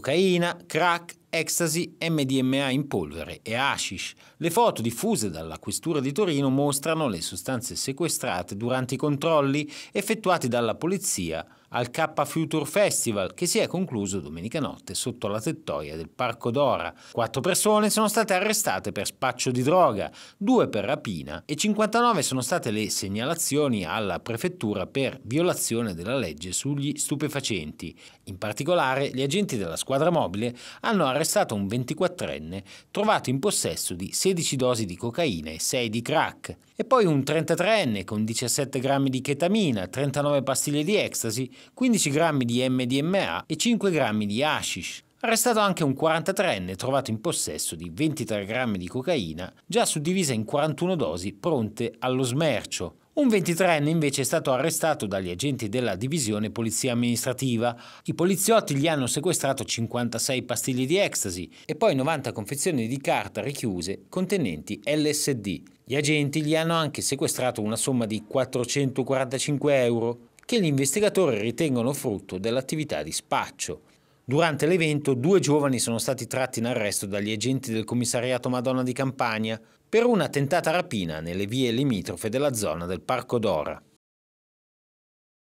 cocaina, crack, ecstasy, MDMA in polvere e hashish. Le foto diffuse dalla Questura di Torino mostrano le sostanze sequestrate durante i controlli effettuati dalla polizia al K Future Festival che si è concluso domenica notte sotto la tettoia del Parco Dora. Quattro persone sono state arrestate per spaccio di droga, due per rapina e 59 sono state le segnalazioni alla prefettura per violazione della legge sugli stupefacenti. In particolare gli agenti della squadra mobile hanno arrestato arrestato un 24enne trovato in possesso di 16 dosi di cocaina e 6 di crack, e poi un 33enne con 17 grammi di chetamina, 39 pastiglie di ecstasy, 15 grammi di MDMA e 5 grammi di hashish. Arrestato anche un 43enne trovato in possesso di 23 grammi di cocaina, già suddivisa in 41 dosi pronte allo smercio, un 23enne invece è stato arrestato dagli agenti della divisione polizia amministrativa. I poliziotti gli hanno sequestrato 56 pastiglie di ecstasy e poi 90 confezioni di carta richiuse contenenti LSD. Gli agenti gli hanno anche sequestrato una somma di 445 euro che gli investigatori ritengono frutto dell'attività di spaccio. Durante l'evento due giovani sono stati tratti in arresto dagli agenti del commissariato Madonna di Campania per una tentata rapina nelle vie limitrofe della zona del Parco Dora.